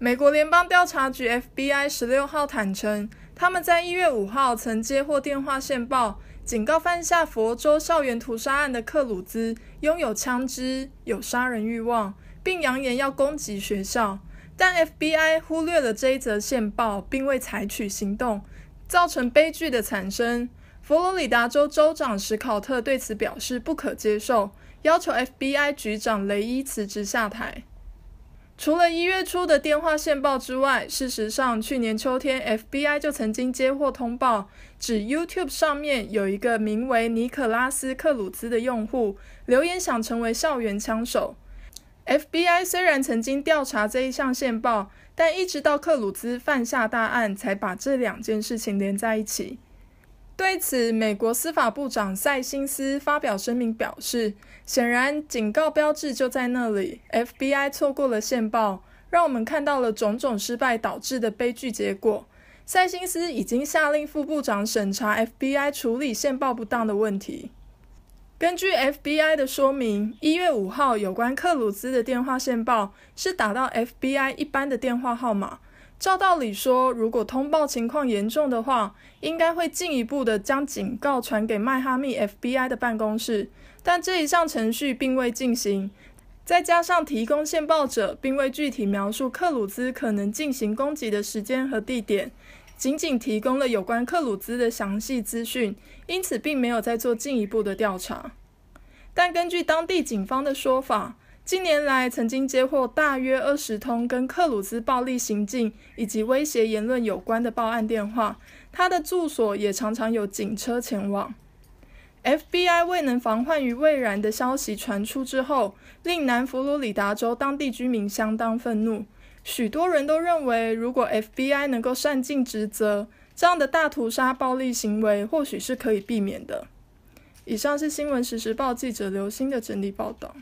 美国联邦调查局 （FBI） 十六号坦承，他们在一月五号曾接获电话线报，警告犯下佛州校园屠杀案的克鲁兹拥有枪支、有杀人欲望，并扬言要攻击学校。但 FBI 忽略了这一则线报，并未采取行动，造成悲剧的产生。佛罗里达州州长史考特对此表示不可接受，要求 FBI 局长雷伊辞职下台。除了一月初的电话线报之外，事实上去年秋天 FBI 就曾经接获通报，指 YouTube 上面有一个名为尼可拉斯克鲁兹的用户留言想成为校园枪手。FBI 虽然曾经调查这一项线报，但一直到克鲁兹犯下大案，才把这两件事情连在一起。对此，美国司法部长塞辛斯发表声明表示：“显然，警告标志就在那里。FBI 错过了线报，让我们看到了种种失败导致的悲剧结果。”塞辛斯已经下令副部长审查 FBI 处理线报不当的问题。根据 FBI 的说明，一月五号有关克鲁兹的电话线报是打到 FBI 一般的电话号码。照道理说，如果通报情况严重的话，应该会进一步的将警告传给迈哈密 FBI 的办公室，但这一项程序并未进行。再加上提供线报者并未具体描述克鲁兹可能进行攻击的时间和地点，仅仅提供了有关克鲁兹的详细资讯，因此并没有再做进一步的调查。但根据当地警方的说法，近年来，曾经接获大约二十通跟克鲁兹暴力行径以及威胁言论有关的报案电话。他的住所也常常有警车前往。FBI 未能防患于未然的消息传出之后，令南佛罗里达州当地居民相当愤怒。许多人都认为，如果 FBI 能够善尽职责，这样的大屠杀暴力行为或许是可以避免的。以上是新闻实时报记者刘欣的整理报道。